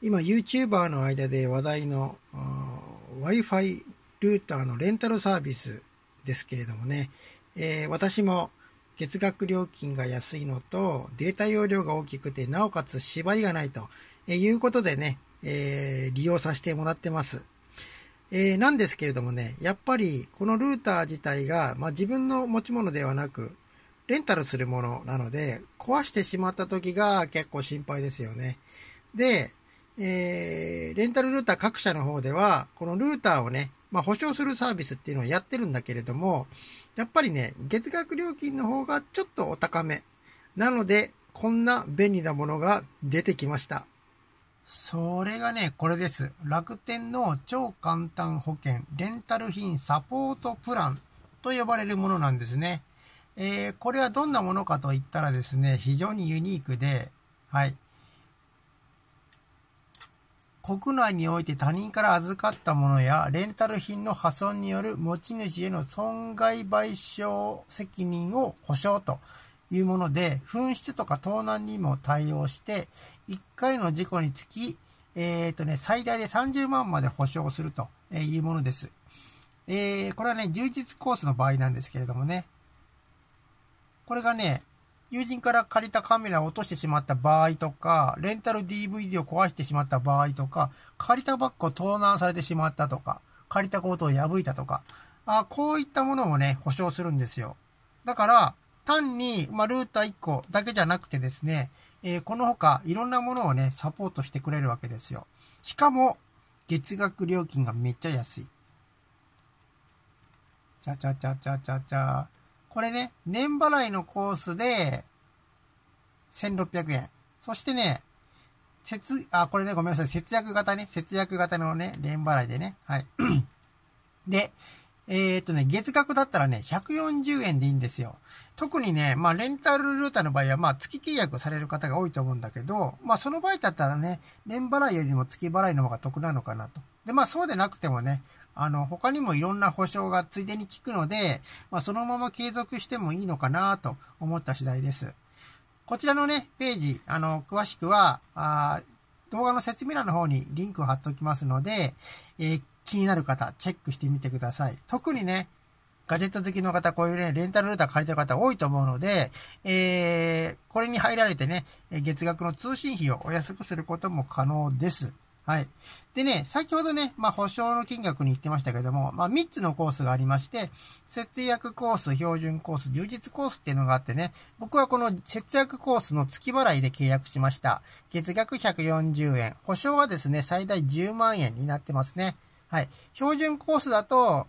今 YouTuber の間で話題の Wi-Fi ルーターのレンタルサービスですけれどもね、えー、私も月額料金が安いのとデータ容量が大きくてなおかつ縛りがないということでね、えー、利用させてもらってます。えー、なんですけれどもね、やっぱりこのルーター自体が、まあ、自分の持ち物ではなく、レンタルするものなので、壊してしまった時が結構心配ですよね。で、えー、レンタルルーター各社の方では、このルーターをね、まあ、保証するサービスっていうのをやってるんだけれども、やっぱりね、月額料金の方がちょっとお高め。なので、こんな便利なものが出てきました。それがね、これです。楽天の超簡単保険、レンタル品サポートプランと呼ばれるものなんですね。えー、これはどんなものかといったらですね、非常にユニークで、はい。国内において他人から預かったものやレンタル品の破損による持ち主への損害賠償責任を保障というもので、紛失とか盗難にも対応して、1回の事故につき、えっ、ー、とね、最大で30万まで保証するというものです。えー、これはね、充実コースの場合なんですけれどもね。これがね、友人から借りたカメラを落としてしまった場合とか、レンタル DVD を壊してしまった場合とか、借りたバッグを盗難されてしまったとか、借りたことを破いたとか、あこういったものをね、保証するんですよ。だから、単に、まあ、ルーター1個だけじゃなくてですね、えー、この他、いろんなものをね、サポートしてくれるわけですよ。しかも、月額料金がめっちゃ安い。ちゃちゃちゃちゃちゃちゃ。これね、年払いのコースで、1600円。そしてね、節、あ、これね、ごめんなさい。節約型ね。節約型のね、年払いでね。はい。で、えー、っとね、月額だったらね、140円でいいんですよ。特にね、まあ、レンタルルーターの場合は、まあ、月契約される方が多いと思うんだけど、まあ、その場合だったらね、年払いよりも月払いの方が得なのかなと。で、まあ、そうでなくてもね、あの、他にもいろんな保証がついでに効くので、まあ、そのまま継続してもいいのかなと思った次第です。こちらのね、ページ、あの、詳しくは、あ動画の説明欄の方にリンクを貼っておきますので、えー、気になる方、チェックしてみてください。特にね、ガジェット好きの方、こういうね、レンタルルーター借りてる方多いと思うので、えー、これに入られてね、月額の通信費をお安くすることも可能です。はい。でね、先ほどね、まあ、保証の金額に言ってましたけども、まあ、3つのコースがありまして、節約コース、標準コース、充実コースっていうのがあってね、僕はこの節約コースの月払いで契約しました。月額140円。保証はですね、最大10万円になってますね。はい。標準コースだと、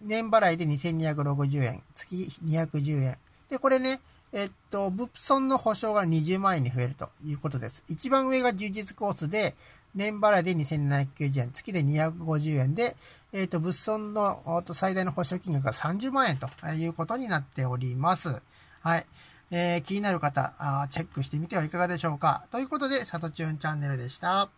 年払いで2260円、月210円。で、これね、えっと、物損の保証が20万円に増えるということです。一番上が充実コースで、年払いで2790円、月で250円で、えっ、ー、と、物損の最大の保証金額が30万円ということになっております。はい。えー、気になる方あ、チェックしてみてはいかがでしょうか。ということで、サトチューンチャンネルでした。